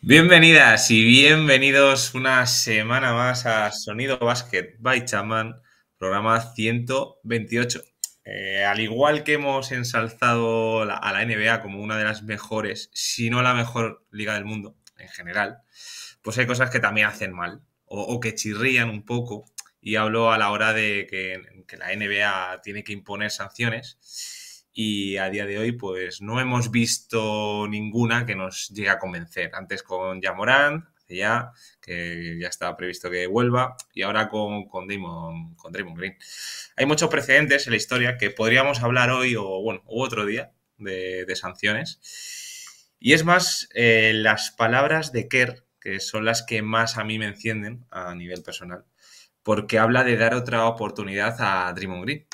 Bienvenidas y bienvenidos una semana más a Sonido Basket by Chaman, programa 128. Eh, al igual que hemos ensalzado a la NBA como una de las mejores, si no la mejor liga del mundo en general, pues hay cosas que también hacen mal o, que chirrían un poco. Y hablo a la hora de que, que la NBA tiene que imponer sanciones y a día de hoy pues no hemos visto ninguna que nos llegue a convencer. Antes con Yamorán, ya, que ya estaba previsto que vuelva, y ahora con, con, con Green. Hay muchos precedentes en la historia que podríamos hablar hoy o otro día de, sanciones. Y es más, eh, las palabras de Kerr, que son las que más a mí me encienden a nivel personal, porque habla de dar otra oportunidad a Draymond Green.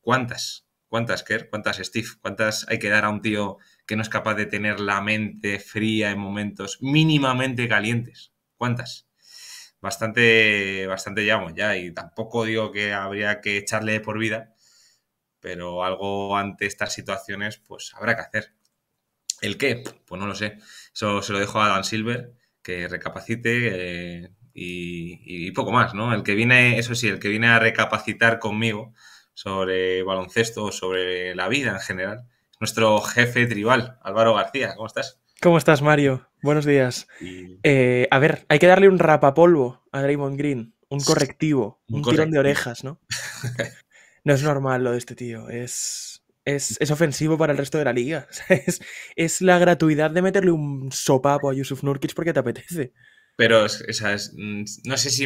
¿Cuántas? ¿Cuántas, Kerr? ¿Cuántas, Steve? ¿Cuántas hay que dar a un tío que no es capaz de tener la mente fría en momentos mínimamente calientes? ¿Cuántas? Bastante, bastante llamo ya, y tampoco digo que habría que echarle por vida, pero algo ante estas situaciones, pues habrá que hacer. ¿El qué? Pues no lo sé. Eso se lo dejo a Dan Silver, que recapacite eh, y, y, poco más, ¿no? El que viene, eso sí, el que viene a recapacitar conmigo sobre baloncesto, sobre la vida en general. Nuestro jefe tribal, Álvaro García, ¿cómo estás? ¿Cómo estás, Mario? Buenos días. Eh, a ver, hay que darle un rapapolvo a Draymond Green, un correctivo, un, tirón de orejas, ¿no? no es normal lo de este tío, es, ofensivo para el resto de la liga. es, es la gratuidad de meterle un sopapo a Yusuf Nurkic porque te apetece pero esas, mm, no sé si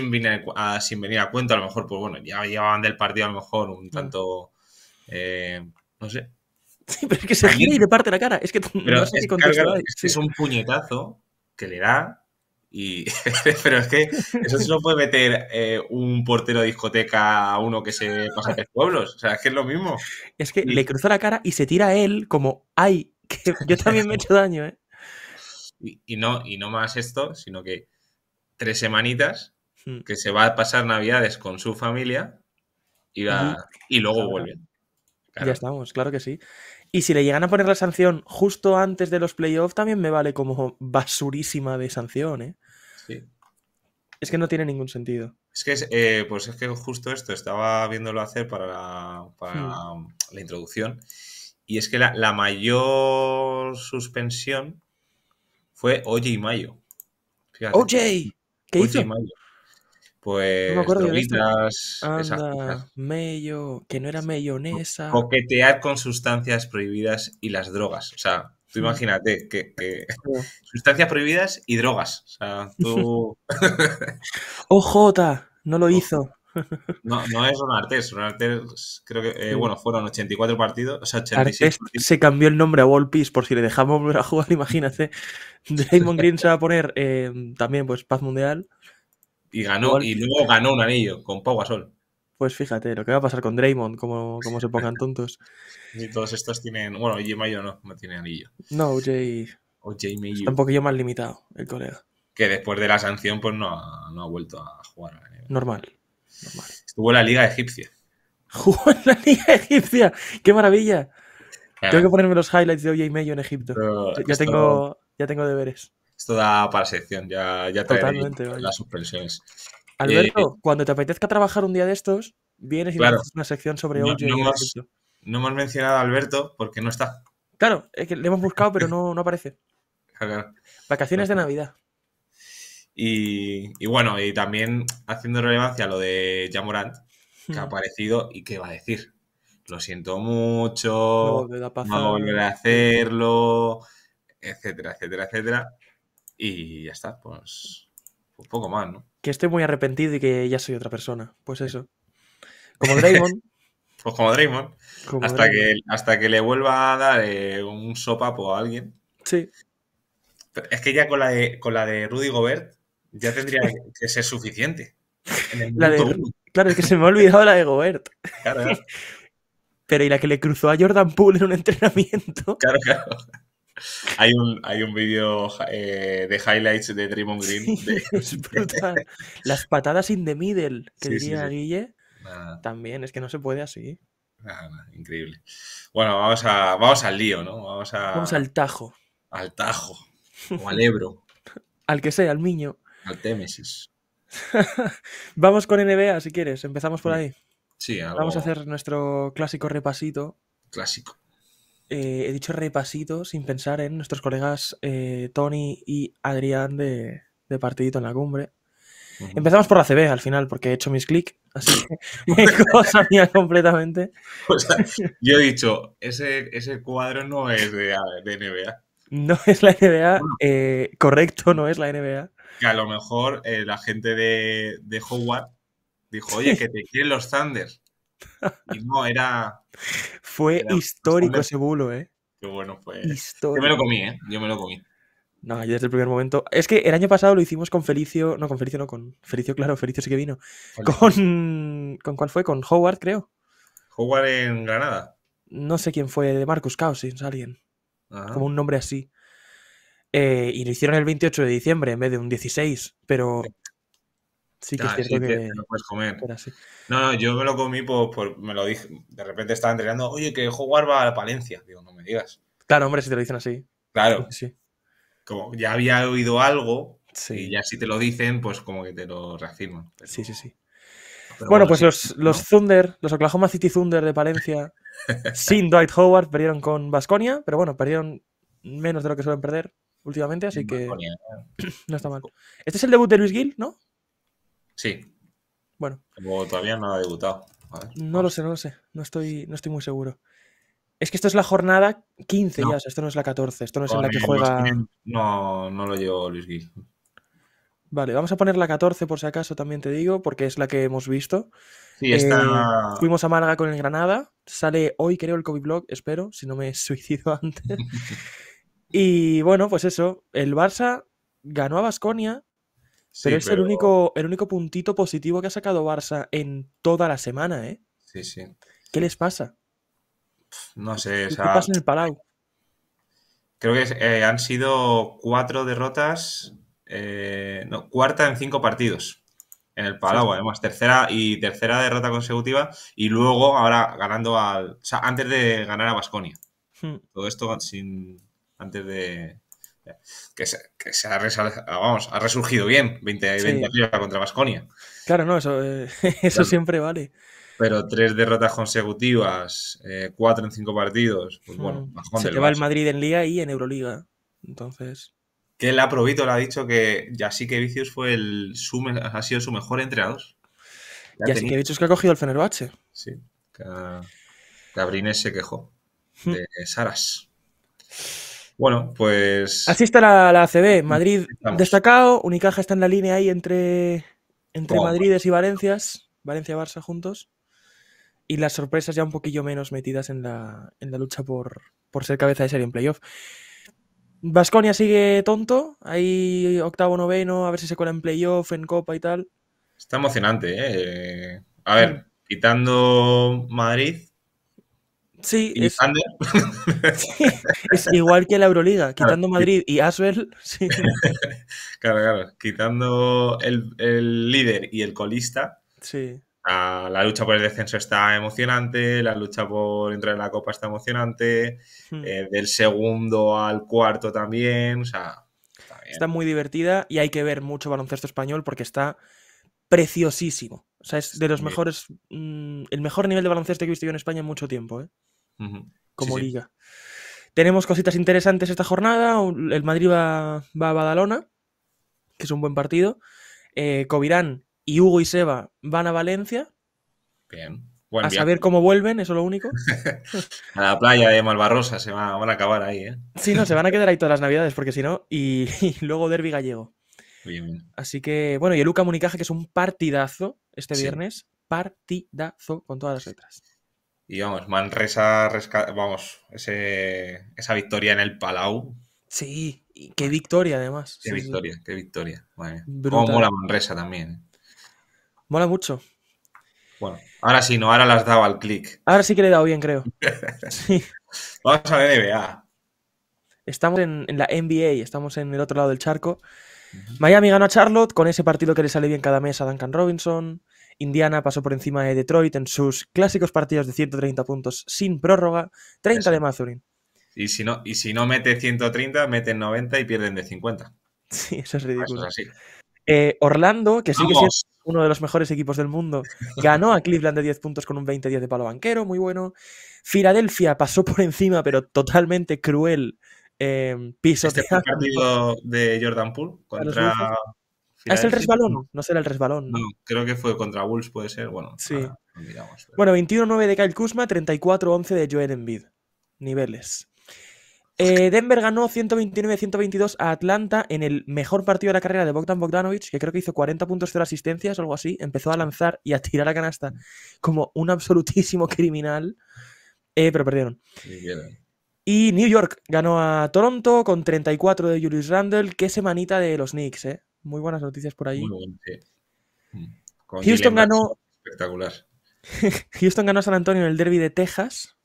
a, sin venir a cuento, a lo mejor, pues bueno, ya llevaban del partido a lo mejor un mm. tanto, eh, no sé. Sí, pero es que se gira y le parte la cara, es que no sé es, si es, un puñetazo que le da y, pero es que eso se lo puede meter eh, un portero de discoteca a uno que se pasa tres pueblos. O sea, es que es lo mismo. Es que le cruza la cara y se tira a él como, ay, yo también me he hecho daño, ¿eh? y, no, y no más esto, sino que tres semanitas hmm. que se va a pasar Navidades con su familia y, luego vuelve. Ya estamos, claro que sí. Y si le llegan a poner la sanción justo antes de los playoffs, también me vale como basurísima de sanción, ¿eh? Es que no tiene ningún sentido. Es que, eh, pues es que justo esto, estaba viéndolo hacer para hmm. la, introducción. Y es que la, mayor suspensión fue OJ Mayo. ¡Oye! OJ. ¿Qué hizo? Pues no droguitas, Anda, Mello, que no era mayonesa. Coquetear con sustancias prohibidas y las drogas. O sea, tú imagínate que, que sustancias prohibidas y drogas. O sea, tú. OJ, oh, no lo oh. hizo. No, no es un artes creo que, eh, bueno, fueron 84 partidos, o sea, 86 partidos. se cambió el nombre a Wall Peace por si le dejamos volver a jugar, imagínate. Draymond Green se va a poner eh, también, pues, Paz Mundial. Y ganó, y luego ganó un anillo con Pau Pues fíjate, lo que va a pasar con Draymond, como, se pongan tontos. y todos estos tienen, bueno, OJ Mayo no, tiene anillo. No, OJ... Mayo. Está un poquillo más limitado, el colega. Que después de la sanción, pues no no ha vuelto a jugar. Normal. Estuvo en la Liga Egipcia. Jugó en la Liga Egipcia. ¡Qué maravilla! Tengo que ponerme los highlights de hoy y medio en Egipto. ya, tengo, ya tengo deberes. Esto da para sección, ya, ya Totalmente, las suspensiones. Alberto, eh, eh, cuando te apetezca trabajar un día de estos, vienes y haces una sección sobre OJ. No, no, hemos, mencionado a Alberto porque no está. Claro, le hemos buscado, pero no, aparece. Vacaciones de Navidad. Y, bueno, y también haciendo relevancia lo de Jamorant, que ha hmm. aparecido y que va a decir. Lo siento mucho, no a, volver a hacerlo, etcétera, etcétera, etcétera. Y ya está, pues un pues poco más, ¿no? Que estoy muy arrepentido y que ya soy otra persona. Pues eso. Como Draymond. pues como Draymond. hasta, Que, hasta que le vuelva a dar eh, un sopapo a alguien. Sí. es que ya con con la de Rudy Gobert ya tendría que ser suficiente. claro, es que se me ha olvidado la de Gobert. Pero y la que le cruzó a Jordan Poole en un entrenamiento. Claro, claro. Hay un, hay un vídeo eh, de highlights de on Green. brutal. Las patadas in the middle, que diría Guille. También, es que no se puede así. increíble. Bueno, vamos, a, vamos al lío, ¿no? Vamos, a... vamos al tajo. Al tajo. O al Ebro. al que sea, al Miño. Vamos con NBA si quieres, empezamos por mm. ahí. Sí, Vamos a hacer nuestro clásico repasito. Clásico. Eh, he dicho repasito sin pensar en nuestros colegas eh, Tony y Adrián de, de Partidito en la Cumbre. Empezamos por la CB al final, porque he hecho mis clics, así que cosa mía completamente. yo he dicho, ese, cuadro no es de, NBA. No es la NBA, eh, correcto, no es la NBA que a lo mejor eh, la gente de, de Howard dijo, oye, que te quieren los Thunders. Y no, era... Fue histórico ese bulo, ¿eh? Qué bueno fue. Histórico. Yo me lo comí, ¿eh? Yo me lo comí. No, yo desde el primer momento. Es que el año pasado lo hicimos con Felicio. No, con Felicio no, con Felicio, claro, Felicio sí que vino. Con. ¿Con cuál fue? Con Howard, creo. ¿Howard en Granada? No sé quién fue, de Marcus Cousins, alguien. Ah. Como un nombre así. Eh, y lo hicieron el 28 de diciembre en vez de un 16, pero sí que es cierto sí, que... No puedes comer. No, no, yo me lo comí por, me lo dije, de repente estaba entrenando, oye, que Howard va a Palencia, digo, no me digas. Claro, hombre, si te lo dicen así. Claro. Sí. Como ya había oído algo y ya si te lo dicen, pues como que te lo reafirman. Sí, sí, sí. bueno, pues los, los, Thunder, los Oklahoma City Thunder de Palencia, sin Dwight Howard, perdieron con Basconia, pero bueno, perdieron menos de lo que suelen perder, últimamente, así que no está mal. Este es el debut de Luis Gil, ¿no? Sí. Bueno. todavía no ha debutado. no lo sé, no lo sé. No estoy, no estoy muy seguro. Es que esto es la jornada 15 ya, esto no es la 14, esto no es en la que juega... No, no lo llevo Luis Gil. Vale, vamos a poner la 14 por si acaso, también te digo, porque es la que hemos visto. Sí, está... Eh, fuimos a Málaga con el Granada. Sale hoy, creo, el Covid Blog, espero, si no me suicido antes. Y bueno, pues eso, el Barça ganó a Basconia, es El, único, el único puntito positivo que ha sacado Barça en toda la semana, ¿eh? Sí, sí. ¿Qué les pasa? No sé, o sea... ¿Qué pasa en el Palau? Creo que eh, han sido cuatro derrotas, eh, no, cuarta en cinco partidos en el Palau, además, tercera y tercera derrota consecutiva y luego ahora ganando al, o sea, antes de ganar a Basconia. Hmm. Todo esto sin, antes de... Que se, ha, ah, vamos, ha resurgido bien, 20, y 20 contra Vasconia. Claro, no, eso, eh, siempre vale. Pero tres derrotas consecutivas, eh, cuatro en cinco partidos, pues hmm. bueno, Se lleva el Madrid en Liga y en Euroliga, entonces... Que el probito. le ha dicho que ya sí Vicius fue el, su, ha sido su mejor entrenador. Ya dos. que Vicius que ha cogido el Fenerbahce. Sí, Cabrines se quejó hmm. de Saras. Bueno, pues. Así está la, la ACB. Madrid destacado. Unicaja está en la línea ahí entre, entre y Valencias. Valencia-Barça juntos. Y las sorpresas ya un poquillo menos metidas en la, en la lucha por, ser cabeza de serie en playoff. Vasconia sigue tonto. Ahí octavo, noveno. A ver si se cuela en playoff, en copa y tal. Está emocionante, ¿eh? A ver, quitando Madrid, Sí, es, igual que la Euroliga, quitando Madrid y Aswell Sí. Claro, claro, quitando el, líder y el colista. Sí. Ah, la, lucha por el descenso está emocionante, la lucha por entrar en la Copa está emocionante, hmm. eh, del segundo al cuarto también, o sea, está, muy divertida y hay que ver mucho baloncesto español porque está preciosísimo. O sea, es de los mejores. Mm, el mejor nivel de baloncesto que he visto yo en España en mucho tiempo, ¿eh? Como liga. Tenemos cositas interesantes esta jornada. El Madrid va, a Badalona, que es un buen partido. Eh, y Hugo y Seba van a Valencia. Bien. a saber cómo vuelven, eso es lo único. a la playa de Malvarrosa se van a acabar ahí, ¿eh? Sí, no, se van a quedar ahí todas las navidades, porque si no. Y, luego Derby Gallego. Así que, bueno, y el Luca Municaja, que es un partidazo este viernes. Partidazo con todas las letras. Y vamos, Manresa, vamos, esa victoria en el Palau. Sí, qué victoria además. Qué victoria, qué victoria. mola Manresa también. ¿eh? Mola mucho. Bueno, ahora sí, no, ahora las daba al clic. Ahora sí que le he dado bien, creo. sí. Vamos a ver NBA. Estamos en, la NBA, estamos en el otro lado del charco. Miami gana a Charlotte con ese partido que le sale bien cada mes a Duncan Robinson. Indiana pasó por encima de Detroit en sus clásicos partidos de 130 puntos sin prórroga, 30 de Mazurin. Y si, no, y si no mete 130, meten 90 y pierden de 50. Sí, eso es ridículo. Eh, Orlando, que sigue siendo uno de los mejores equipos del mundo, ganó a Cleveland de 10 puntos con un 20-10 de palo banquero, muy bueno. Filadelfia pasó por encima, pero totalmente cruel. Eh, piso este partido de Jordan Poole contra, ¿Ah, ¿Es el resbalón? No será el resbalón. No, creo que fue contra Wolves, puede ser. Bueno, sí. Bueno, 21-9 de Kyle Kuzma, 34-11 de Joel Embiid. Niveles. Eh, Denver ganó 129-122 a Atlanta en el mejor partido de la carrera de Bogdan Bogdanovic, que creo que hizo 40 puntos, 0 asistencias o algo así. Empezó a lanzar y a tirar a canasta como un absolutísimo criminal. Eh, pero perdieron. Eh. Y New York ganó a Toronto con 34 de Julius Randle. Qué semanita de los Knicks, ¿eh? Muy buenas noticias por ahí. Mm. Houston ganó. Espectacular. Houston ganó a San Antonio en el derby de Texas.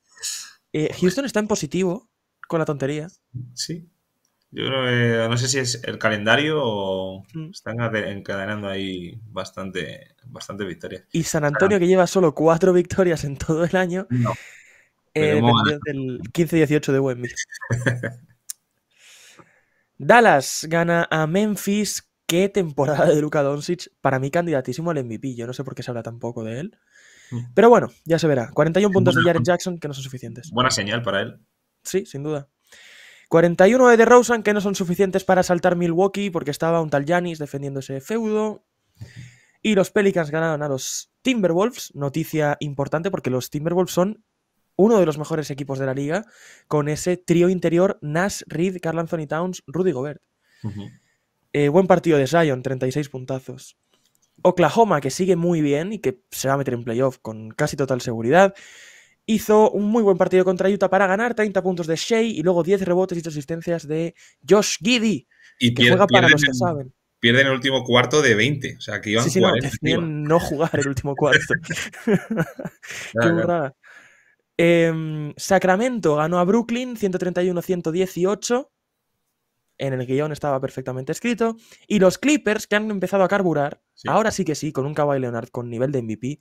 Eh, Houston está en positivo con la tontería. Sí. Yo creo que no sé si es el calendario o mm. están encadenando ahí bastante, bastante victorias. Y San Antonio, que lleva solo cuatro victorias en todo el año, no. eh, 15-18 de Wemby. Dallas gana a Memphis qué temporada de Luka Doncic, para mí candidatísimo al MVP. Yo no sé por qué se habla tan poco de él. Mm. Pero bueno, ya se verá. 41 puntos de Jared Jackson que no son suficientes. Buena señal para él. Sí, sin duda. 41 de DeRozan que no son suficientes para saltar Milwaukee porque estaba un tal Janis defendiéndose feudo. Y los Pelicans ganaron a los Timberwolves. Noticia importante porque los Timberwolves son uno de los mejores equipos de la liga con ese trío interior Nash, Reed, Carl Anthony Towns, Rudy Gobert. Eh, buen partido de Zion, 36 puntazos. Oklahoma, que sigue muy bien y que se va a meter en playoff con casi total seguridad, hizo un muy buen partido contra Utah para ganar 30 puntos de Shea y luego 10 rebotes y 2 asistencias de Josh Giddy, y que juega para los que saben. Pierden el último cuarto de 20, o sea, que iban sí, sí, No, no jugar el último cuarto. Qué burrada. Em, Sacramento ganó a Brooklyn 131-118 en el guión estaba perfectamente escrito. Y los Clippers, que han empezado a carburar, ahora sí que sí, con un Kawhi Leonard con nivel de MVP,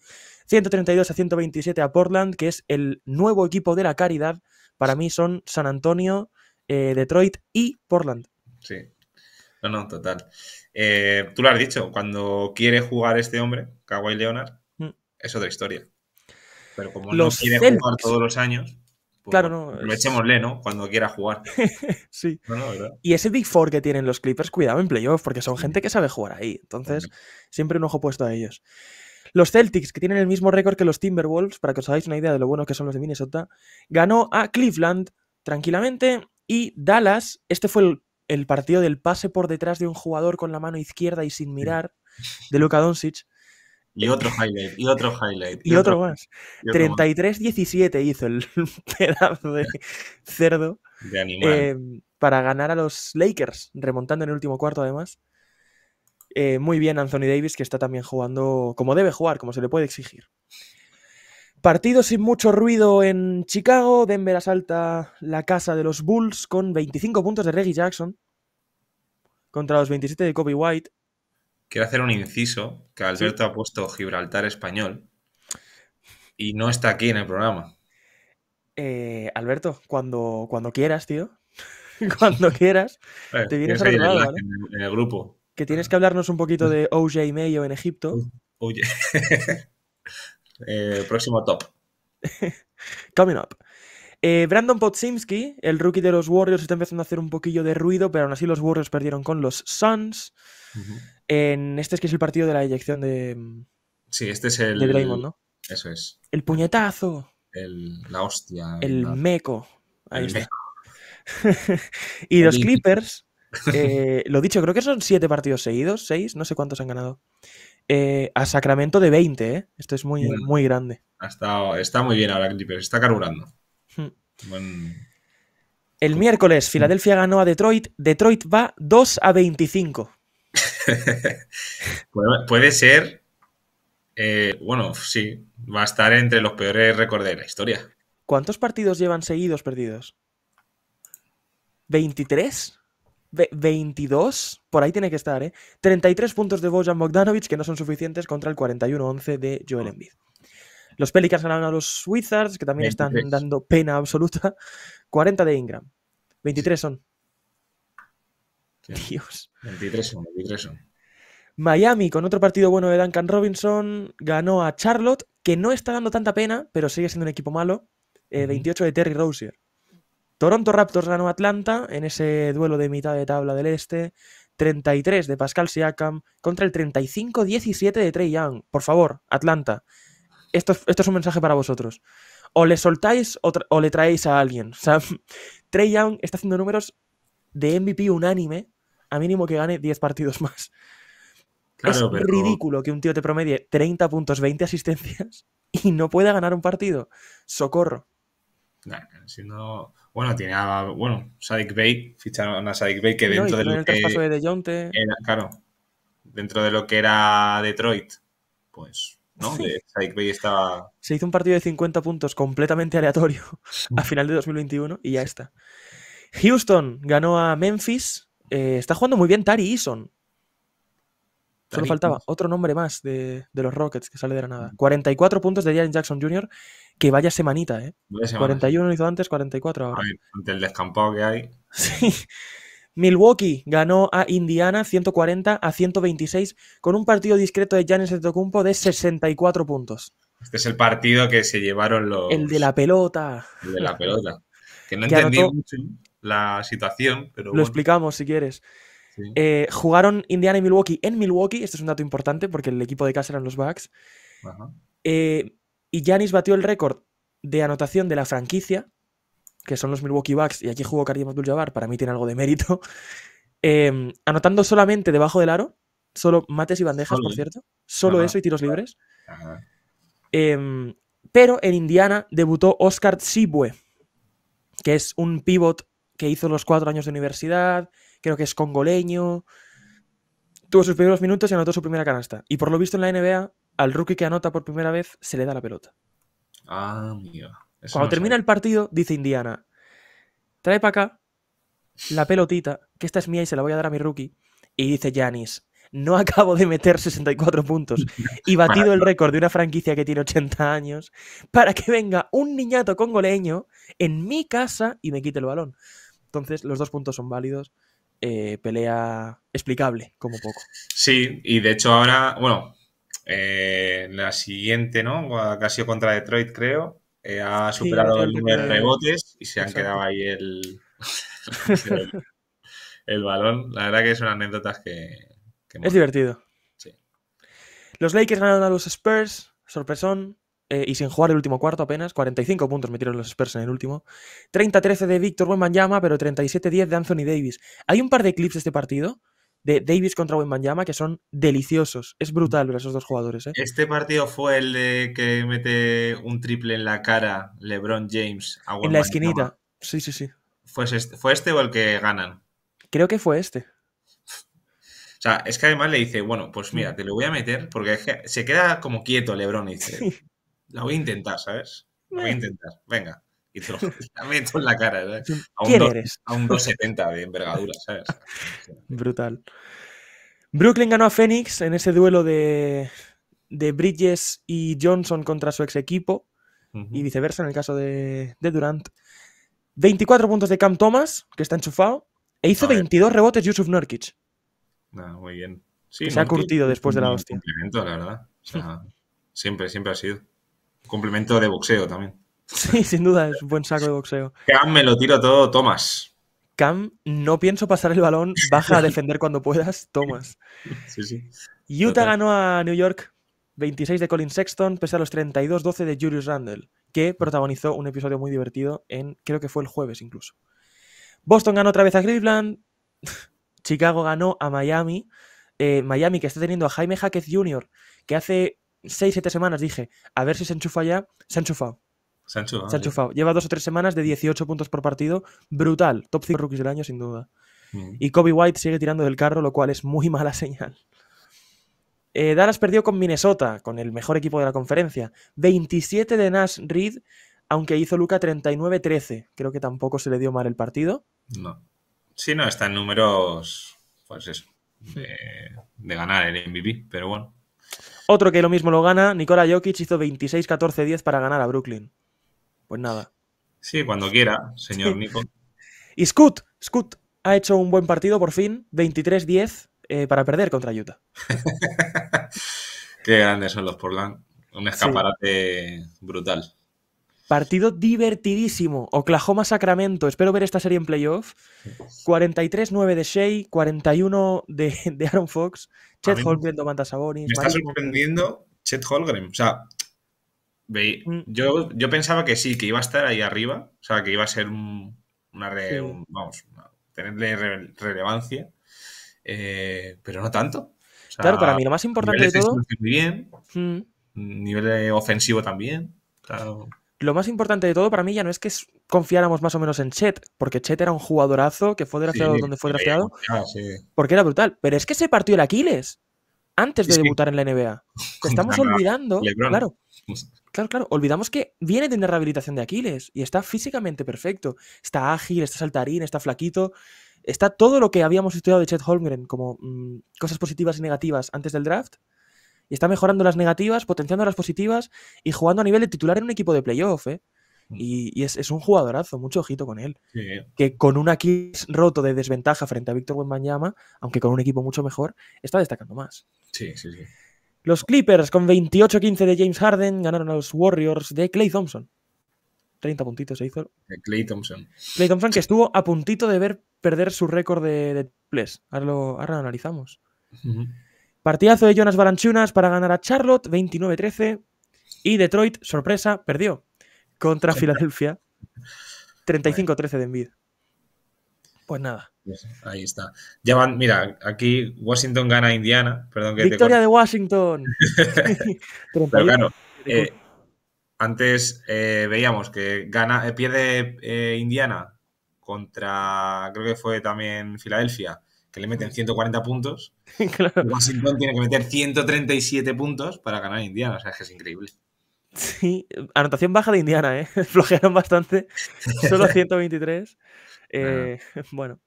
132 a 127 a Portland, que es el nuevo equipo de la caridad. Para mí son San Antonio, eh, Detroit y Portland. Sí, no, no, total. Eh, tú lo has dicho, cuando quiere jugar este hombre, Kawhi Leonard, mm. es otra historia. Pero como no quiere jugar todos los años. Lo echémosle, ¿no? Cuando quiera jugar. sí. y ese Big Four que tienen los Clippers, cuidado en playoffs, porque son gente que sabe jugar ahí. Entonces, siempre un ojo puesto a ellos. Los Celtics, que tienen el mismo récord que los Timberwolves, para que os hagáis una idea de lo buenos que son los de Minnesota, ganó a Cleveland tranquilamente y Dallas, este fue el, el partido del pase por detrás de un jugador con la mano izquierda y sin mirar de Luka Doncic, y otro highlight, y otro highlight. Y, otro, más. 33-17 hizo el pedazo de cerdo eh, para ganar a los Lakers, remontando en el último cuarto además. Eh, muy bien Anthony Davis, que está también jugando como debe jugar, como se le puede exigir. Partido sin mucho ruido en Chicago. Denver asalta la casa de los Bulls con 25 puntos de Reggie Jackson contra los 27 de Kobe White. Quiero hacer un inciso, que Alberto ha puesto Gibraltar español y no está aquí en el programa. Eh, Alberto, cuando, cuando quieras, tío. cuando quieras. te vienes a en, el grupo. Que tienes que hablarnos un poquito de OJ Mayo en Egipto. Oye. Eh, próximo top. Coming up. Eh, Brandon Podzimski, el rookie de los Warriors, está empezando a hacer un poquillo de ruido, pero aún así los Warriors perdieron con los Suns. En este es que es el partido de la eyección de. Mm, sí, este es el. De Draymond, ¿no? Eso es. El puñetazo. la hostia. El meco. Ahí está. y los Clippers, eh, lo dicho, creo que son siete partidos seguidos, seis, no sé cuántos han ganado. Eh, a Sacramento de 20, eh. Esto es muy, muy grande. está muy bien ahora Clippers, está carburando. Hmm. El miércoles, Filadelfia ganó a Detroit. Detroit va 2 a 25. puede ser, eh, bueno, sí, va a estar entre los peores récords de la historia. ¿Cuántos partidos llevan seguidos perdidos? ¿23? ¿22? Por ahí tiene que estar, ¿eh? 33 puntos de Bojan Bogdanovic que no son suficientes contra el 41-11 de Joel ah. Embiid. Los Pelicans ganaron a los Wizards, que también están dando pena absoluta. 40 de Ingram. 23 son. Dios. 23 Miami, con otro partido bueno de Duncan Robinson, ganó a Charlotte, que no está dando tanta pena, pero sigue siendo un equipo malo. 28 eh, de Terry Rozier. Toronto Raptors ganó a Atlanta en ese duelo de mitad de tabla del este. 33 de Pascal Siakam contra el 35-17 de Trey Young. Por favor, Atlanta. Esto, esto, es un mensaje para vosotros. O le soltáis o, le traéis a alguien. Trey Young está haciendo números de MVP unánime a mínimo que gane 10 partidos más. es ridículo que un tío te promedie 30 puntos, 20 asistencias y no pueda ganar un partido. Socorro. Bueno, tiene a... Bueno, Sadik Bay, ficharon a Sadik Bay que dentro de lo que... Era, claro, dentro de lo que era Detroit, pues ¿no? Sadik Bay estaba... Se hizo un partido de 50 puntos completamente aleatorio a final de 2021 y ya está. Houston ganó a Memphis eh, está jugando muy bien Tari Ison. Solo faltaba otro nombre más de, los Rockets que sale de la nada. 44 puntos de Jaren Jackson Jr. Que vaya semanita, ¿eh? 41 lo hizo antes, 44 ahora. ante el descampado que hay. Sí. Milwaukee ganó a Indiana 140 a 126 con un partido discreto de Giannis Antetokounmpo de 64 puntos. Este es el partido que se llevaron los... El de la pelota. El de la pelota. Que no entendí mucho la situación. Pero Lo explicamos si quieres. Eh, jugaron Indiana y Milwaukee en Milwaukee. Este es un dato importante porque el equipo de casa eran los Bucks. Eh, y Janis batió el récord de anotación de la franquicia, que son los Milwaukee Bucks, y aquí jugó Karim Abdul-Jabbar, para mí tiene algo de mérito, em, anotando solamente debajo del aro, solo mates y bandejas, por ¿eh? cierto, solo eso y tiros libres. Em, pero en Indiana debutó Oscar Tsibwe, que es un pivot que hizo los cuatro años de universidad, creo que es congoleño. Tuvo sus primeros minutos y anotó su primera canasta. Y por lo visto en la NBA, al rookie que anota por primera vez se le da la pelota. Ah, mía. Cuando termina el partido, dice Indiana, trae para acá la pelotita, que esta es mía y se la voy a dar a mi rookie. Y dice Janis no acabo de meter 64 puntos y batido el récord de una franquicia que tiene 80 años para que venga un niñato congoleño en mi casa y me quite el balón. Entonces, los dos puntos son válidos. Eh, pelea explicable, como poco. Sí, y de hecho ahora, bueno, eh, la siguiente, ¿no? Casi contra Detroit, creo. Eh, ha superado el número de rebotes y se han quedado ahí el, el, balón. La verdad que son anécdotas que... que es divertido. Sí. Los Lakers ganaron a los Spurs, sorpresón. Eh, y sin jugar el último cuarto apenas. 45 puntos metieron los Spurs en el último. 30-13 de Víctor Wembanyama, pero 37-10 de Anthony Davis. Hay un par de clips de este partido de Davis contra Wembanyama que son deliciosos. Es brutal ver a esos dos jugadores. ¿eh? Este partido fue el de que mete un triple en la cara LeBron James a En la esquinita. Sí, sí, sí. ¿Fue este, ¿Fue este o el que ganan? Creo que fue este. O sea, es que además le dice, bueno, pues mira, mm. te lo voy a meter, porque se queda como quieto Lebron y dice, la voy a intentar, ¿sabes? La voy a intentar. Venga. Y te lo meto en la cara, ¿sabes? ¿eh? A un, ¿Quién A un 270 de envergadura, ¿sabes? Brutal. Brooklyn ganó a Phoenix en ese duelo de, Bridges y Johnson contra su ex equipo y viceversa en el caso de, Durant. 24 puntos de Cam Thomas, que está enchufado, e hizo 22 rebotes Yusuf Nurkic. Ah, muy bien. se ha curtido después de la hostia. Complemento, la verdad. siempre, siempre ha sido. Complemento de boxeo también. Sí, sin duda, es un buen saco de boxeo. Cam me lo tiro todo, Tomás. Cam, no pienso pasar el balón, baja a defender cuando puedas, Tomás. Sí, sí. Utah ganó a New York 26 de Colin Sexton, pese a los 32-12 de Julius Randle, que protagonizó un episodio muy divertido en, creo que fue el jueves incluso. Boston ganó otra vez a Cleveland, Chicago ganó a Miami, eh, Miami que está teniendo a Jaime Hackett Jr., que hace 6, 7 semanas dije, a ver si se enchufa ya, se ha enchufado. Se ha enchufado. Lleva dos o tres semanas de 18 puntos por partido. Brutal. Top 5 rookies del año, sin duda. Y Kobe White sigue tirando del carro, lo cual es muy mala señal. Eh, Dallas perdió con Minnesota, con el mejor equipo de la conferencia. 27 de Nash Reed, aunque hizo Luca 39-13. Creo que tampoco se le dio mal el partido. No. Sí, no, está en números, pues es de, de ganar el MVP, pero bueno. Otro que lo mismo lo gana, Nikola Jokic hizo 26-14-10 para ganar a Brooklyn. Pues nada. Sí, cuando quiera, señor Nico. Y Scoot, Scoot ha hecho un buen partido por fin, 23-10 eh, para perder contra Utah. Qué grandes son los Portland. Un escaparate brutal. Partido divertidísimo. Oklahoma-Sacramento. Espero ver esta serie en playoff. 43-9 de Shea, 41 de, Aaron Fox. Chet Holmgren, Domantas Sabonis. Me está sorprendiendo Chet Holmgren. O sea, mm. yo, yo pensaba que sí, que iba a estar ahí arriba. O sea, que iba a ser una. vamos, tenerle relevancia. Eh, pero no tanto. claro, para mí lo más importante de todo. Bien, mm. Nivel ofensivo también. Claro. Lo más importante de todo para mí ya no es que confiáramos más o menos en Chet, porque Chet era un jugadorazo que fue drafteado donde fue drafteado, porque era brutal. Pero es que se partió el Aquiles antes de debutar en la NBA. Estamos olvidando, pues claro, claro, olvidamos que viene de una rehabilitación de Aquiles y está físicamente perfecto. Está ágil, está saltarín, está flaquito está todo lo que habíamos estudiado de Chet Holmgren como mm, cosas positivas y negativas antes del draft, y está mejorando las negativas, potenciando las positivas y jugando a nivel de titular en un equipo de playoff, ¿eh? mm. Y, es, un jugadorazo, mucho ojito con él. Que con un aquí roto de desventaja frente a Víctor Wembanyama, aunque con un equipo mucho mejor, está destacando más. Sí, sí, sí. Los Clippers con 28-15 de James Harden ganaron a los Warriors de Clay Thompson. 30 puntitos se hizo. Clay Thompson. Clay Thompson que estuvo a puntito de ver perder su récord de, de triples. Ahora lo, analizamos. Partidazo de Jonas Balanchunas para ganar a Charlotte 29-13 y Detroit, sorpresa, perdió contra Filadelfia 35-13 de envidia. Pues nada. Pues ahí está. mira, aquí Washington gana a Indiana. Victoria de Washington. Eh, antes eh, veíamos que gana, eh, pierde Indiana contra, creo que fue también Filadelfia que le meten 140 puntos. claro. Washington tiene que meter 137 puntos para ganar a Indiana, o sea, es que es increíble. Sí, anotación baja de Indiana, ¿eh? Flojearon bastante, solo 123. Eh, bueno.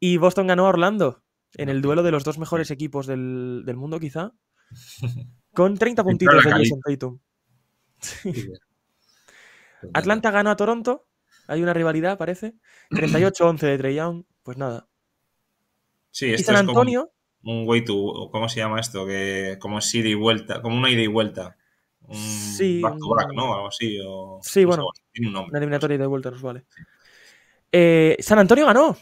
Y Boston ganó a Orlando en el duelo de los dos mejores equipos del, del mundo, quizá, con 30 puntitos de Jason Tatum. Atlanta ganó a Toronto, hay una rivalidad, parece. 38-11 de Trey Young, pues nada. Sí, esto San Antonio. un way to, ¿cómo se llama esto? Que como ida y vuelta, como una ida y vuelta. Un sí, back to back, ¿no? Mm. Algo así. sí, bueno. Una eliminatoria de vuelta, vale. Eh, San Antonio ganó.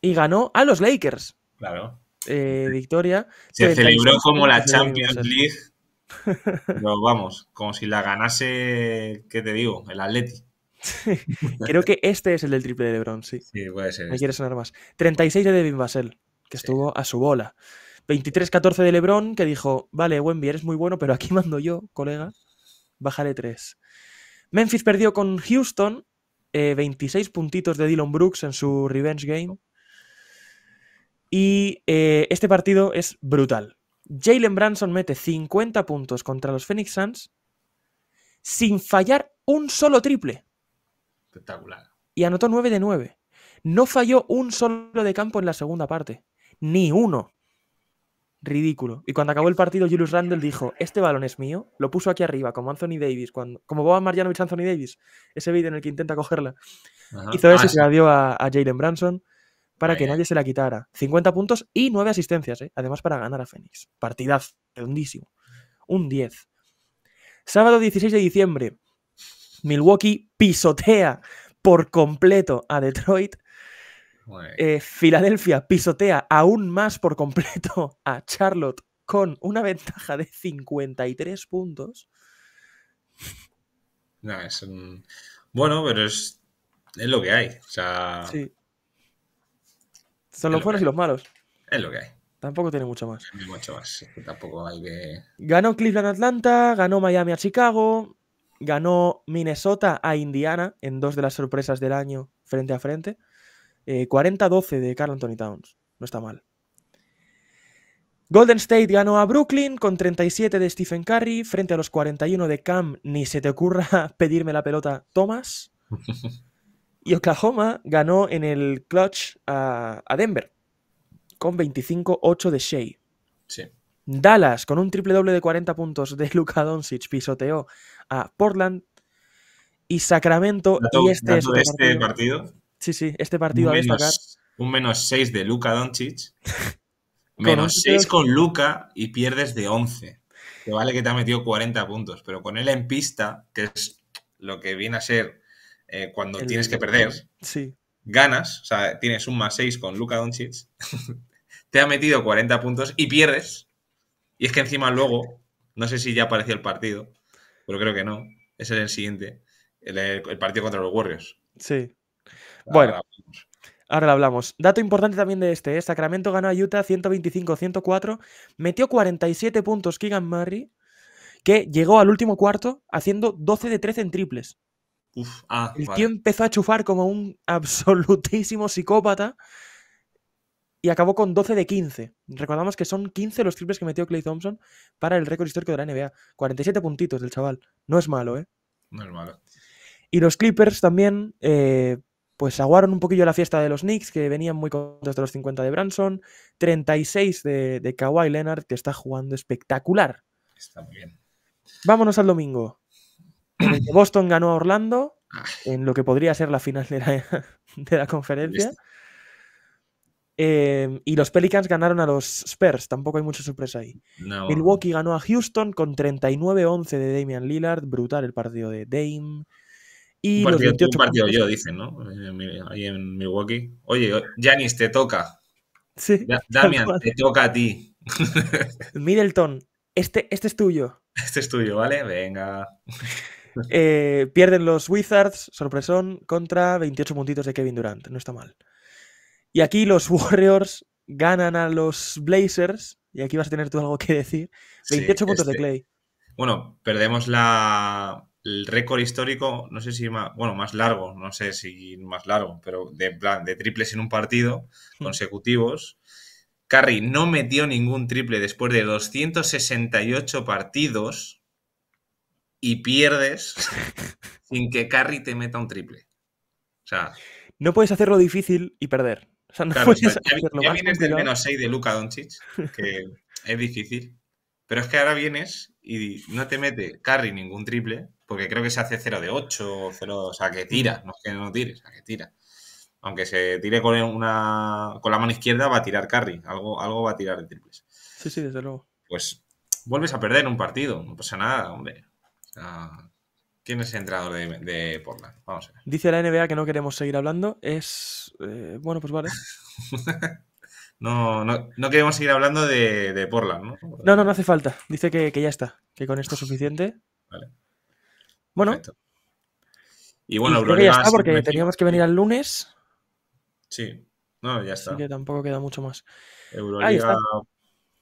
Y ganó a los Lakers. Claro. Eh, victoria. Se celebró como la Champions League. Pero vamos, como si la ganase, ¿qué te digo? El Atleti. Creo que este es el del triple de LeBron, sí. Sí, puede ser. Me este. sonar más. 36 de Devin Vassell, que estuvo a su bola. 23-14 de LeBron, que dijo, vale, Wemby, eres muy bueno, pero aquí mando yo, colega. Bájale 3. Memphis perdió con Houston. 26 eh, puntitos de Dylan Brooks en su revenge game. Y eh, este partido es brutal. Jalen Branson mete 50 puntos contra los Phoenix Suns sin fallar un solo triple. Espectacular. Y anotó 9 de 9. No falló un solo de campo en la segunda parte. Ni uno. Ridículo. Y cuando acabó el partido, Julius Randle dijo: Este balón es mío. Lo puso aquí arriba, como Anthony Davis. Cuando, como Mariano y Anthony Davis. Ese vídeo en el que intenta cogerla. Hizo eso y se la dio a, Jalen Branson para que nadie se la quitara. 50 puntos y 9 asistencias, ¿eh? además para ganar a Phoenix. Partidazo, redondísimo. Un 10. Sábado 16 de diciembre, Milwaukee pisotea por completo a Detroit. Eh, Filadelfia pisotea aún más por completo a Charlotte con una ventaja de 53 puntos. No, es Bueno, pero es, es lo que hay. Sí. Son los buenos y los malos. Es lo que hay. Tampoco tiene mucho más. Tampoco hay Ganó Cleveland Atlanta, ganó Miami a Chicago, ganó Minnesota a Indiana en dos de las sorpresas del año frente a frente. 40-12 eh, de Carl Anthony Towns. No está mal. Golden State ganó a Brooklyn con 37 de Stephen Curry frente a los 41 de Cam. Ni se te ocurra pedirme la pelota, Thomas. Y Oklahoma ganó en el clutch a, Denver con 25-8 de Shea. Dallas, con un triple doble de 40 puntos de Luka Doncic, pisoteó a Portland y Sacramento. y este, este partido, Sí, sí, este partido Un menos 6 de luca Doncic. menos 6 con luca y pierdes de 11. Que vale que te ha metido 40 puntos, pero con él en pista, que es lo que viene a ser eh, cuando tienes que perder, ganas, o sea, tienes un más 6 con luca Doncic, te ha metido 40 puntos y pierdes. Y es que encima luego, no sé si ya apareció el partido, pero creo que no. Ese es el siguiente. El, partido contra los Warriors. Sí. bueno. Ahora lo hablamos. Dato importante también de este, ¿eh? Sacramento ganó a Utah 125-104, metió 47 puntos Keegan Murray, que llegó al último cuarto haciendo 12 de 13 en triples. Uf, ah, el tío empezó a chufar como un absolutísimo psicópata y acabó con 12 de 15. Recordamos que son 15 los triples que metió Clay Thompson para el récord histórico de la NBA. 47 puntitos del chaval. No es malo, ¿eh? No es malo. Y los Clippers también, eh, pues aguaron un poquillo la fiesta de los Knicks, que venían muy contentos de los 50 de Branson. 36 de, de Kawhi Leonard, que está jugando espectacular. Está muy bien. Vámonos al domingo. Boston ganó a Orlando ah. en lo que podría ser la final de la, de la conferencia. Este, Em, y los Pelicans ganaron a los Spurs, tampoco hay mucha sorpresa ahí. Milwaukee ganó a Houston con 39-11 de Damian Lillard, brutal el partido de Dame. Y partido, yo, dicen, ¿no? Eh, ahí en Milwaukee. Oye, Janis, te toca. Sí. Damian, te toca a ti. Middleton, este, este es tuyo. Este es tuyo, ¿vale? Venga. Eh, pierden los Wizards, sorpresón, contra 28 puntitos de Kevin Durant. No está mal. Y aquí los Warriors ganan a los Blazers, y aquí vas a tener tú algo que decir. 28 puntos de este, Clay. Bueno, perdemos la, el récord histórico, no sé si más, bueno, más largo, no sé si más largo, pero de plan de triples en un partido hmm. consecutivos. Curry no metió ningún triple después de 268 partidos y pierdes sin que Curry te meta un triple. O sea, no puedes hacerlo difícil y perder ya, vienes del menos 6 de Luka Doncic, que es difícil. Pero es que ahora vienes y no te mete carry ningún triple, porque creo que se hace 0 de 8 o 0, o sea, que mm. tira, no es que no tires, o sea, que tira. Aunque se tire con una con la mano izquierda va a tirar carry, algo algo va a tirar de triples. Sí, sí, desde luego. Pues vuelves a perder un partido, no pasa nada, hombre. ¿Quién es el entrenador de, de Portland? Vamos a ver. Dice la NBA que no queremos seguir hablando. Es. Eh, bueno, pues vale. no, no, queremos seguir hablando de, de, Portland, ¿no? No, no, no hace falta. Dice que, ya está. Que con esto es suficiente. Vale. Bueno. Y bueno, y ya está porque teníamos que venir al lunes. Sí. No, ya está. que tampoco queda mucho más. Euroliga, Ahí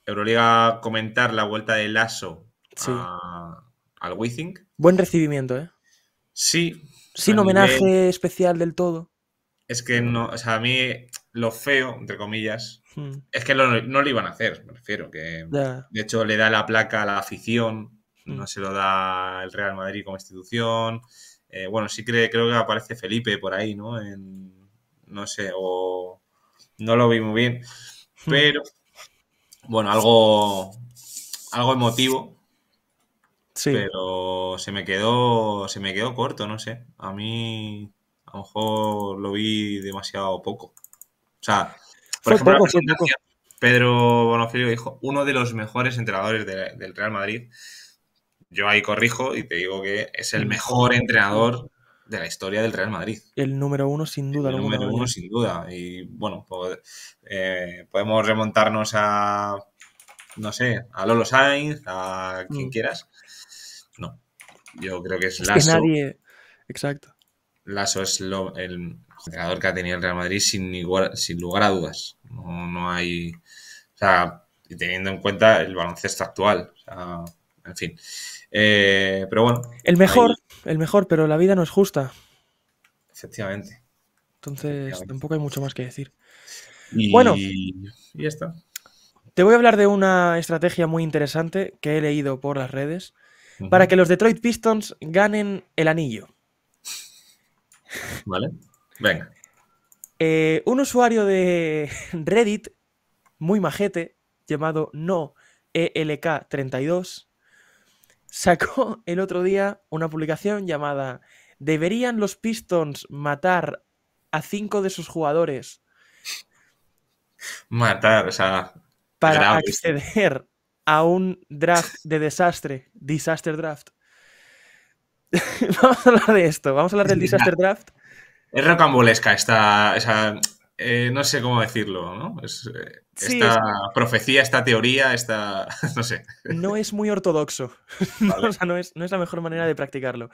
Euroliga comentar la vuelta de Lasso al Withing Buen recibimiento, ¿eh? Sí. Sin homenaje especial del todo. Es que no, o sea, a mí lo feo, entre comillas, hmm. es que no lo iban a hacer, me refiero, que de hecho le da la placa a la afición, hmm. no se lo da el Real Madrid como institución. Eh, bueno, sí creo, creo que aparece Felipe por ahí, ¿no? no sé, o no lo vi muy bien, hmm. pero bueno, algo, algo emotivo pero se me quedó, se me quedó corto, no sé. A mí a lo mejor lo vi demasiado poco. O sea, por ejemplo, Pedro Bonofilio dijo, uno de los mejores entrenadores del Real Madrid. Yo ahí corrijo y te digo que es el mejor entrenador de la historia del Real Madrid. El número uno, sin duda. El número uno, ¿eh? sin duda. Y bueno, pues, eh, podemos remontarnos a, no sé, a Lolo Sainz, a quien mm. quieras. Yo creo que es, Lasso. nadie... Exacto. Lasso es el jugador que ha tenido el Real Madrid sin, igual, sin lugar a dudas. No, hay. O sea, y teniendo en cuenta el baloncesto actual. en fin. Eh, pero bueno. El mejor, el mejor, pero la vida no es justa. Efectivamente. Entonces, tampoco hay mucho más que decir. Y... Bueno. Y ya está. Te voy a hablar de una estrategia muy interesante que he leído por las redes para que los Detroit Pistons ganen el anillo. Vale, venga. Eh, un usuario de Reddit, muy majete, llamado no ELK32, sacó el otro día una publicación llamada ¿Deberían los Pistons matar a cinco de sus jugadores? Matar, o sea. Para acceder a un draft de desastre, disaster draft. vamos a hablar de esto, vamos a hablar del disaster draft. Es rocambolesca esta, eh, no sé cómo decirlo, ¿no? Eh, esta profecía, esta teoría, esta, no sé. No es muy ortodoxo, no, o sea, no, es, no, es, la mejor manera de practicarlo.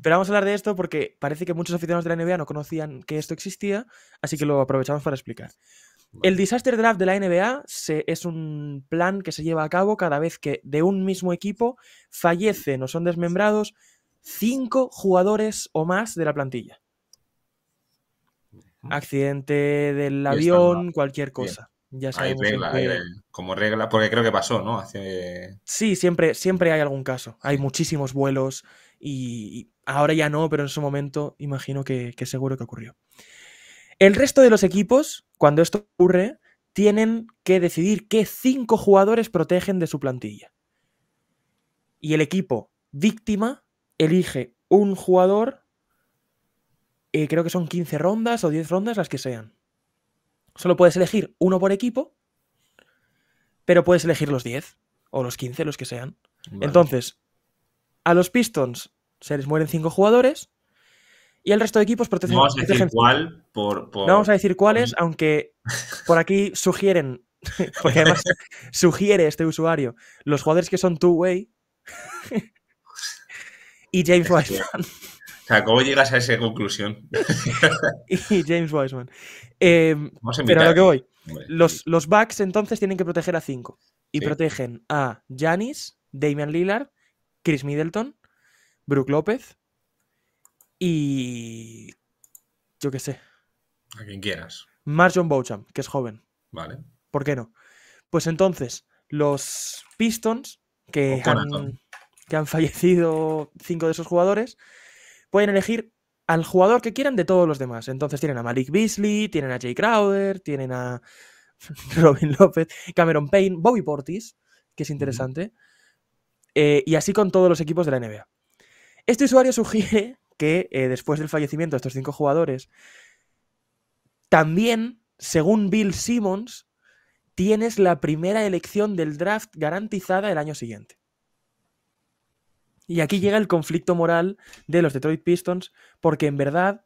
Pero vamos a hablar de esto porque parece que muchos aficionados de la NBA no conocían que esto existía, así que lo aprovechamos para explicar. El disaster draft de la NBA es un plan que se lleva a cabo cada vez que de un mismo equipo fallecen o son desmembrados cinco jugadores o más de la plantilla. Accidente del avión, cualquier cosa. Ya regla, como regla, porque creo que pasó, ¿no? Hace... Sí, siempre, siempre hay algún caso. Hay muchísimos vuelos y ahora ya no, pero en su momento imagino que, que seguro que ocurrió. El resto de los equipos, cuando esto ocurre, tienen que decidir qué cinco jugadores protegen de su plantilla. Y el equipo víctima elige un jugador, eh, creo que son 15 rondas o 10 rondas, las que sean. Solo puedes elegir uno por equipo, pero puedes elegir los 10 o los 15, los que sean. Entonces, a los Pistons se les mueren 5 jugadores, y el resto de equipos protegen. No vamos a decir cuál, No vamos a decir cuáles, aunque por aquí sugieren, porque además sugiere este usuario, los jugadores que son two-way y James Wiseman. O sea, ¿cómo llegas a esa conclusión? y James Wiseman. Em, pero a lo que voy. los, backs entonces tienen que proteger a cinco. Y protegen a Janis, Damian Lillard, Chris Middleton, Brook López, y. Yo qué sé. A quien quieras. Marjon Beauchamp, que es joven. Vale. ¿Por qué no? Pues entonces, los Pistons, que, han, que han fallecido cinco de esos jugadores, pueden elegir al jugador que quieran de todos los demás. Entonces tienen a Malik Beasley, tienen a Jay Crowder, tienen a Robin López, Cameron Payne, Bobby Portis, que es interesante, eh, y así con todos los equipos de la NBA. Este usuario sugiere que eh, después del fallecimiento de estos cinco jugadores, también, según Bill Simmons, tienes la primera elección del draft garantizada el año siguiente. Y aquí llega el conflicto moral de los Detroit Pistons, porque en verdad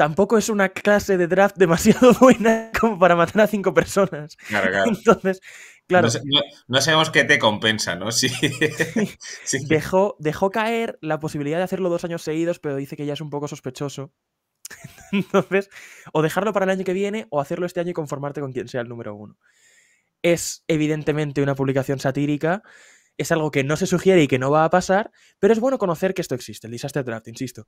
tampoco es una clase de draft demasiado buena como para matar a cinco personas. Entonces, claro. No, sabemos qué te compensa, ¿no? Sí. Dejó, dejó caer la posibilidad de hacerlo dos años seguidos, pero dice que ya es un poco sospechoso. Entonces, o dejarlo para el año que viene o hacerlo este año y conformarte con quien sea el número uno. Es evidentemente una publicación satírica, es algo que no se sugiere y que no va a pasar, pero es bueno conocer que esto existe, el disaster draft, insisto.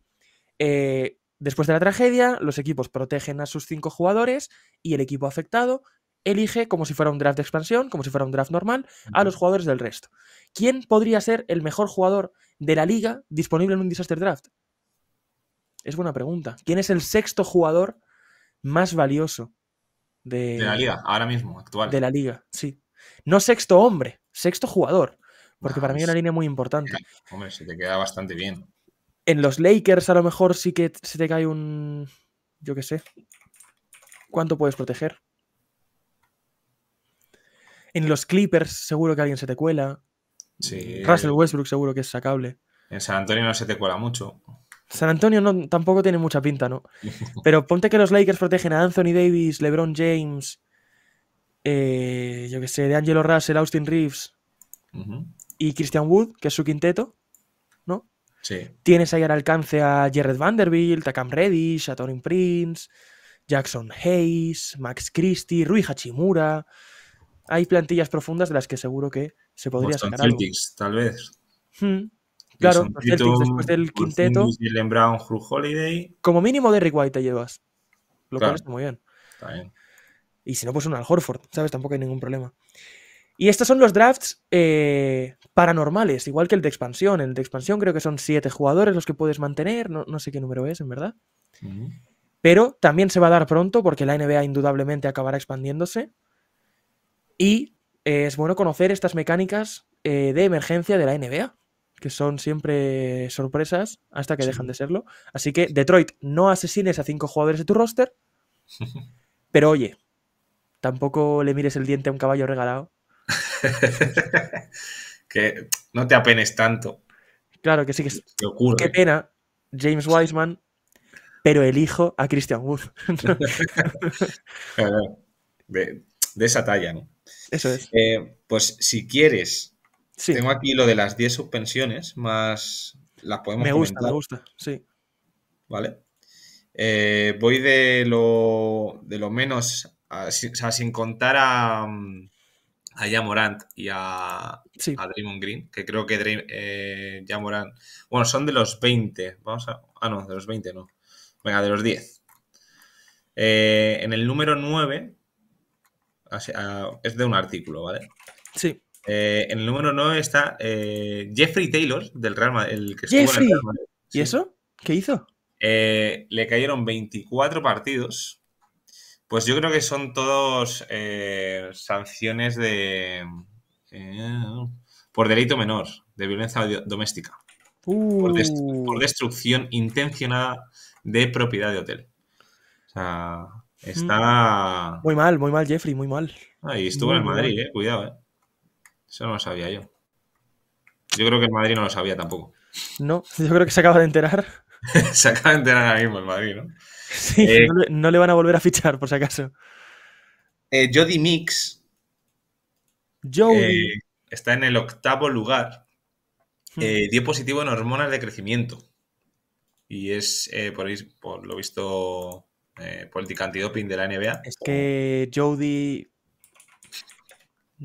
Eh, Después de la tragedia, los equipos protegen a sus cinco jugadores y el equipo afectado elige, como si fuera un draft de expansión, como si fuera un draft normal, a los jugadores del resto. ¿Quién podría ser el mejor jugador de la liga disponible en un disaster draft? Es buena pregunta. ¿Quién es el sexto jugador más valioso de, la liga, ahora mismo, actual? De la liga, sí. No sexto hombre, sexto jugador. Porque para mí es una línea muy importante. Hombre, se te queda bastante bien. En los Lakers a lo mejor sí que se te cae un... Yo qué sé. ¿Cuánto puedes proteger? En los Clippers seguro que alguien se te cuela. Sí. Russell Westbrook seguro que es sacable. En San Antonio no se te cuela mucho. San Antonio tampoco tiene mucha pinta, ¿no? Pero ponte que los Lakers protegen a Anthony Davis, LeBron James, eh, yo qué sé, de Angelo Russell, Austin Reeves y Christian Wood, que es su quinteto. Tienes ahí al alcance a Jared Vanderbilt, a Cam Reddish, a Torin Prince, Jackson Hayes, Max Christie, Rui Hachimura. Hay plantillas profundas de las que seguro que se podría Boston Los Celtics, tal vez. Hmm. Claro, los Celtics después del quinteto. Brown, Holiday. Como mínimo Derrick White te llevas. Lo cual está muy bien. Está bien. Y si no, pues un Al Horford, ¿sabes? Tampoco hay ningún problema. Y estos son los drafts eh, paranormales, igual que el de expansión. El de expansión creo que son siete jugadores los que puedes mantener, no, sé qué número es, en verdad. Pero también se va a dar pronto porque la NBA indudablemente acabará expandiéndose. Y eh, es bueno conocer estas mecánicas eh, de emergencia de la NBA, que son siempre sorpresas hasta que dejan de serlo. Así que, Detroit, no asesines a cinco jugadores de tu roster. Pero oye, tampoco le mires el diente a un caballo regalado que no te apenes tanto. Claro que sí que Qué pena, James Wiseman, pero elijo a Christian Wood. de, esa talla, ¿no? Eso es. Eh, pues si quieres, tengo aquí lo de las 10 suspensiones, más las podemos Me gusta, me gusta, sí. Vale. Eh, voy de lo, de lo menos, o sea, sin contar a, mm, a Jamorant y a, Draymond Green, que creo que eh, Jamorant, bueno, son de los 20, vamos a, ah no, de los 20 no, venga, de los 10. Eh, en el número 9, ah, es de un artículo, ¿vale? Sí. Eh, en el número 9 está eh, Jeffrey Taylor, del Real Madrid, ¿Y eso? ¿Qué hizo? le cayeron 24 partidos pues yo creo que son todos eh, sanciones de eh, por delito menor, de violencia doméstica, uh. por, destrucción intencionada de propiedad de hotel. O sea, está... Mm. Muy mal, muy mal, Jeffrey, muy mal. Ah, y estuvo en el Madrid, eh, cuidado, eh. Eso no lo sabía yo. Yo creo que el Madrid no lo sabía tampoco. No, yo creo que se acaba de enterar. se acaba de enterar ahora mismo el Madrid, ¿no? Eh, no, le, van a volver a fichar, por si acaso. Eh, Jody Mix. Eh, está en el octavo lugar. Hmm. dio positivo en hormonas de crecimiento. Y es, por, por, lo visto, política antidoping de la NBA. Es que Jody.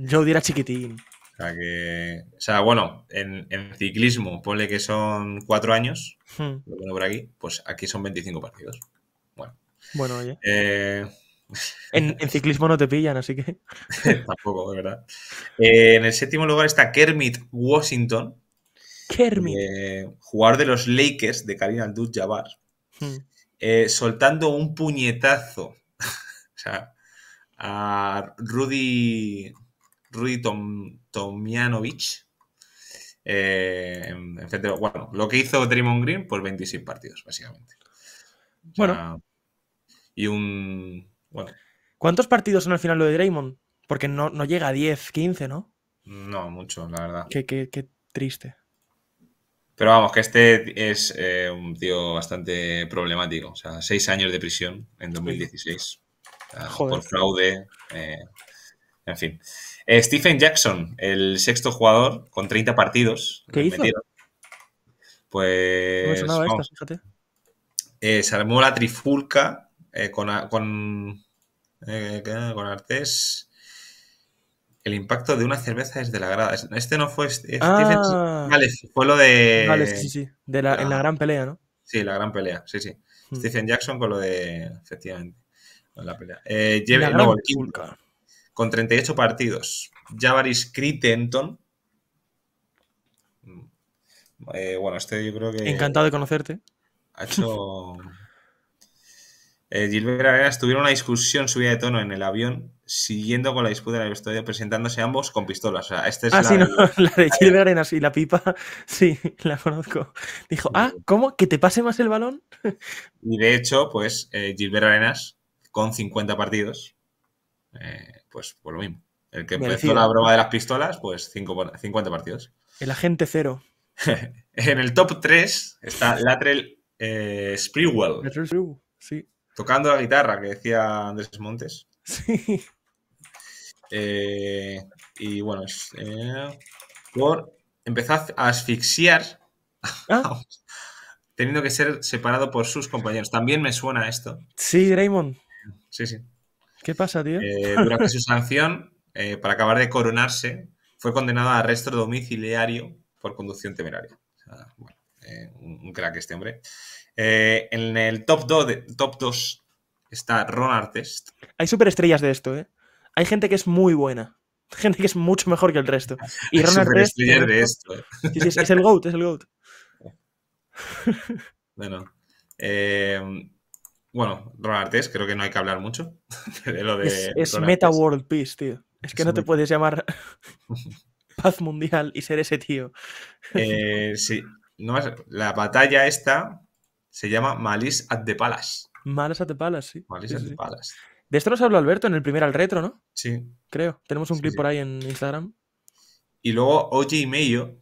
Jody era chiquitín. O sea, bueno, en, ciclismo, ponle que son cuatro años, hmm. lo pongo por aquí, pues aquí son 25 partidos. Bueno, oye. Eh, en, ciclismo no te pillan, así que. Tampoco, de verdad. Eh, en el séptimo lugar está Kermit Washington. Kermit. Eh, jugador de los Lakers de Karina Abdul-Jabbar. Hmm. soltando un puñetazo. a Rudy. Rudy en, bueno, lo que hizo Draymond Green, por pues 26 partidos, básicamente. bueno, y un... ¿Cuántos partidos son al final lo de Draymond? Porque no, llega a 10, 15, ¿no? No, mucho, la verdad. Qué, triste. Pero vamos, que este es eh, un tío bastante problemático. O sea, seis años de prisión en 2016. por fraude. Eh, en fin. Eh, Stephen Jackson, el sexto jugador, con 30 partidos. ¿Qué hizo? Pues. No fíjate. se armó la trifulca eh, con, con, eh, El impacto de una cerveza desde la grada. Este no fue. Ah. fue lo de. De la, en la gran pelea, ¿no? Sí, la gran pelea, sí, sí. Hmm. Stephen Jackson con lo de. Efectivamente. Con la pelea. 38 eh, partidos. Javaris Crittenton. Mm. bueno, este yo creo que. Encantado de conocerte. Ha hecho. Eh, Gilbert Arenas tuvieron una discusión subida de tono en el avión, siguiendo con la disputa en la historia presentándose ambos con pistolas. ah, la, sí, no, la Arenas y la pipa, sí, la conozco. Dijo, ah, ¿cómo? ¿Que te pase más el balón? Y de hecho, pues eh, Gilbert Arenas, con 50 partidos, eh, pues por lo mismo. El que empezó la broma de las pistolas, pues 50 partidos. El agente cero. en el top 3 está Latrell Sprewell. Latrell Sprewell, sí. Tocando la guitarra, que decía Andrés Montes. Sí. Eh, y bueno, eh, por empezar a asfixiar, ah. teniendo que ser separado por sus compañeros. También me suena esto. Sí, Raymond Sí, sí. ¿Qué pasa, tío? Eh, durante su sanción, para acabar de coronarse, fue condenado a arresto domiciliario por conducción temeraria. bueno, un crack este hombre. Eh, en el top 2 está Ron Artest. Hay superestrellas de esto, ¿eh? Hay gente que es muy buena. Gente que es mucho mejor que el resto. Y Ron Artest. es, el GOAT, es el GOAT. Bueno. Eh, bueno, Ron Artest, creo que no hay que hablar mucho Es, Meta World Peace, tío. Es que no te puedes llamar paz mundial y ser ese tío. Eh, sí. No, la batalla esta se llama Malice at the Palace. Malice at the Palace, sí. Malice at the De esto nos habló Alberto en el primer al retro, ¿no? Sí. Creo. Tenemos un clip por ahí en Instagram. Y luego OJ Mayo.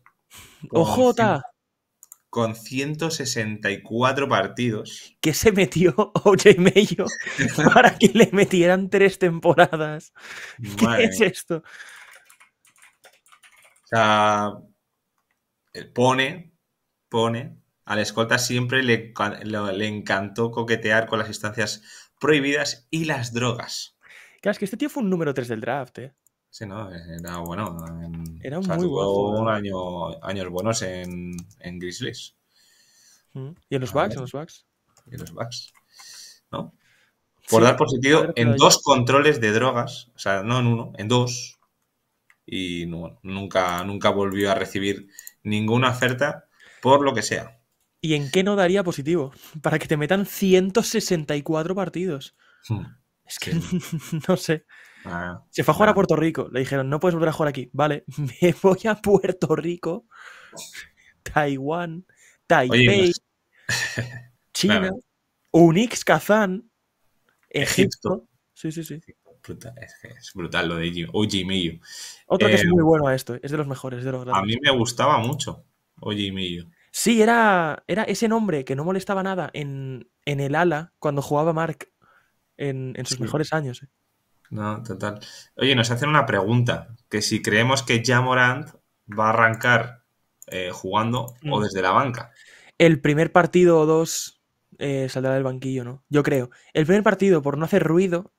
¡O.J.! Con 164 partidos. ¿Qué se metió OJ Mayo para que le metieran tres temporadas? ¿Qué es esto? O sea, pone, pone al escolta siempre le, encantó coquetear con las instancias prohibidas y las drogas. Claro, es que este tío fue un número 3 del draft, ¿eh? Sí, no, era bueno. era ¿eh? un muy bueno. Año, años buenos en, en Grizzlies. Mm. ¿Y en los Bucks? ¿En los Bucks? Y en los Bucks. ¿No? Por dar por en dos controles de drogas, o sea, no en uno, en dos. Y nunca, nunca volvió a recibir ninguna oferta por lo que sea. ¿Y en qué no daría positivo? Para que te metan 164 partidos. Hmm. Es que no sé. Ah, se fue a jugar a Puerto Rico. Le dijeron, no puedes volver a jugar aquí. Vale, me voy a Puerto Rico, Taiwán, Taipei, China, Unix, Kazán, Egipto. Sí, sí, sí. es, brutal lo de Oji Millo. Otro que es eh, muy bueno a esto, es de los mejores. De a mí me gustaba mucho Oji Millo. Sí, era, era ese nombre que no molestaba nada en, el ala cuando jugaba Mark en, sus mejores años. ¿eh? No, total. Oye, nos hacen una pregunta, que si creemos que Jamorant va a arrancar eh, jugando o mm. desde la banca. El primer partido o dos eh, saldrá del banquillo, ¿no? Yo creo. El primer partido por no hacer ruido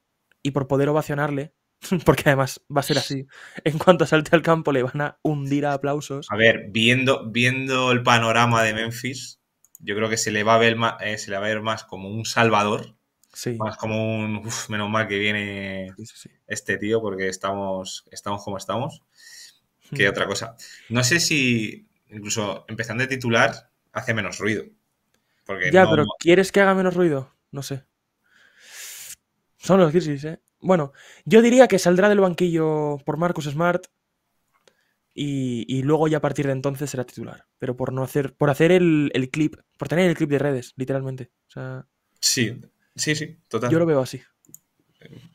y por poder ovacionarle, porque además va a ser así. En cuanto salte al campo le van a hundir a aplausos. A ver, viendo, viendo el panorama de Memphis, yo creo que se le va a ver más, eh, a ver más como un salvador. Más como un, uf, menos mal que viene este tío porque estamos, estamos como estamos. Que hmm. otra cosa. No sé si, incluso empezando de titular, hace menos ruido. Porque ya, pero ¿quieres que haga menos ruido? No sé. Son los crisis, ¿eh? Bueno, yo diría que saldrá del banquillo por Marcus Smart y, luego ya a partir de entonces será titular. Pero por no hacer, por hacer el, clip, por tener el clip de redes, literalmente. sí, sí, sí, total. Yo lo veo así.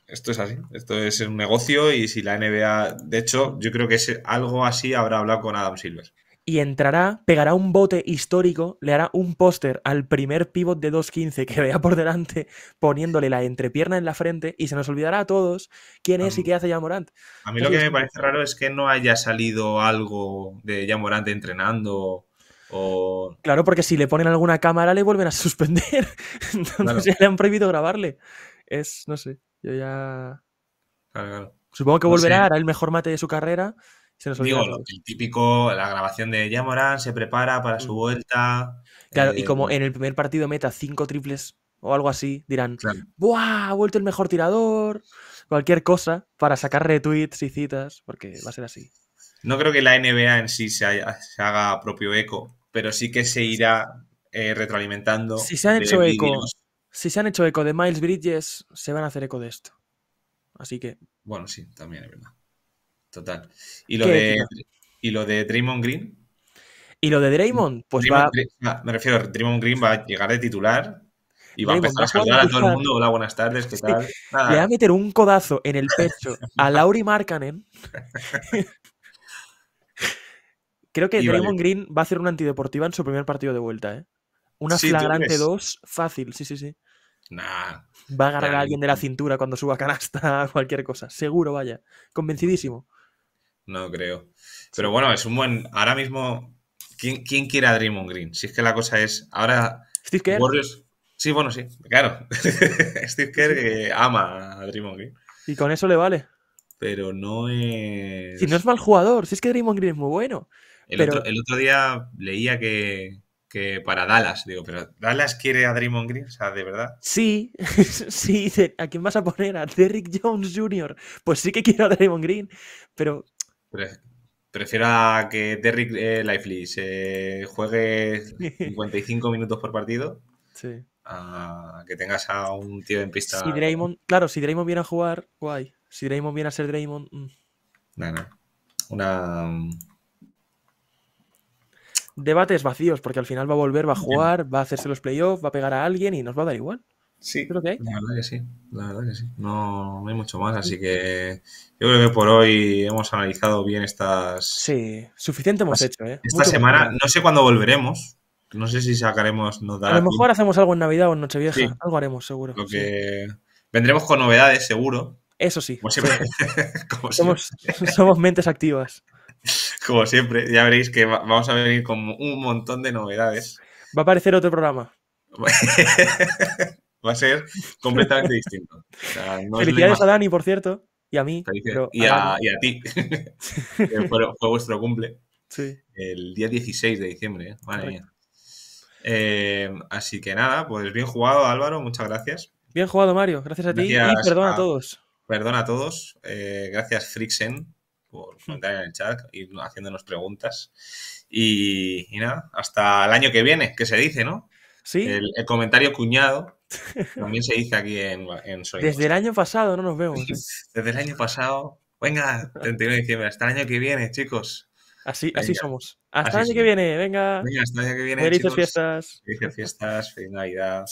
Esto es así, esto es un negocio y si la NBA, de hecho, yo creo que es algo así habrá hablado con Adam Silver y entrará, pegará un bote histórico, le hará un póster al primer pivot de 2.15 que vea por delante, poniéndole la entrepierna en la frente y se nos olvidará a todos quién es y qué hace Yamorant. A mí lo que me parece raro es que no haya salido algo de Yamorant entrenando. O... Claro, porque si le ponen alguna cámara le vuelven a suspender. Entonces ya le han prohibido grabarle. Es, no sé, yo ya... Supongo que volverá, hará el mejor mate de su carrera Digo, el típico, la grabación de Ya se prepara para su mm. vuelta. Claro, y eh, como en el primer partido meta cinco triples o algo así, dirán, ¡buah! Ha vuelto el mejor tirador. Cualquier cosa para sacar retweets y citas, porque va a ser así. No creo que la NBA en sí se, haga propio eco, pero sí que se irá eh, retroalimentando. Si se han hecho eco. Si se han hecho eco de Miles Bridges, se van a hacer eco de esto. Así que. Bueno, sí, también es verdad total. ¿Y lo, de, lo de Draymond Green? ¿Y lo de Draymond? Pues va... Me refiero, Draymond Green va a llegar de titular y va a empezar a saludar a, todo el mundo. Hola, buenas tardes, ¿qué tal? Le va a meter un codazo en el pecho a Lauri Markkanen. Creo que Draymond Green va a hacer una antideportiva en su primer partido de vuelta, ¿eh? Una flagrante dos, fácil, sí, sí, sí. Va a agarrar a alguien de la cintura cuando suba canasta, cualquier cosa. Seguro, vaya. Convencidísimo. No creo. Pero bueno, es un buen. Ahora mismo, ¿quién, quiere a Draymond Green? Si es que la cosa es. Ahora. Steve Kerr. Sí, bueno, sí, claro. Steve Kerr ama a Draymond Green. Y con eso le vale. Pero no es. Si no es mal jugador, si es que Draymond Green es muy bueno. El, otro, el otro día leía que, que para Dallas. Digo, pero ¿Dallas quiere a Draymond Green? O sea, ¿de verdad? Sí, sí, ¿a quién vas a poner? ¿A Derrick Jones Jr.? Pues sí que quiero a Draymond Green, pero Prefiero a que Derrick eh, Lifely se juegue 55 minutos por partido. A que tengas a un tío en pista. Si Draymond, claro, si Draymond viene a jugar, guay. Si Draymond viene a ser Draymond. Mm. Una. Mm. Debates vacíos, porque al final va a volver, va a jugar, va a hacerse los playoffs, va a pegar a alguien y nos va a dar igual. Sí, creo que La verdad que sí, la verdad que sí. No, hay mucho más, así que yo creo que por hoy hemos analizado bien estas. Sí, suficiente hemos hecho, ¿eh? Esta semana, no sé cuándo volveremos. No sé si sacaremos notas. A lo mejor hacemos algo en Navidad o en Nochevieja. Algo haremos, seguro. que... Vendremos con novedades, seguro. Eso sí. Como somos, somos mentes activas. Como siempre, ya veréis que vamos a venir con un montón de novedades. Va a aparecer otro programa. Va a ser completamente distinto. Felicidades a Dani, por cierto, y a mí. y, a, ti. fue, vuestro cumple. Sí. El día 16 de diciembre, ¿eh? eh, así que nada, pues bien jugado Álvaro, muchas gracias. Bien jugado Mario, gracias a ti y perdón a, todos. Perdón a todos, eh, gracias Frixen por hmm. comentar en el chat y haciéndonos preguntas. Y, nada, hasta el año que viene, que se dice, ¿no? Sí. el comentario cuñado también se dice aquí en, en Desde el año pasado no nos vemos. ¿eh? Desde el año pasado. Venga, 31 de diciembre, hasta el año que viene, chicos. Así, así somos. Hasta el año que viene, venga. Venga, hasta el año que viene. Felices fiestas. Felices fiestas, feliz Navidad.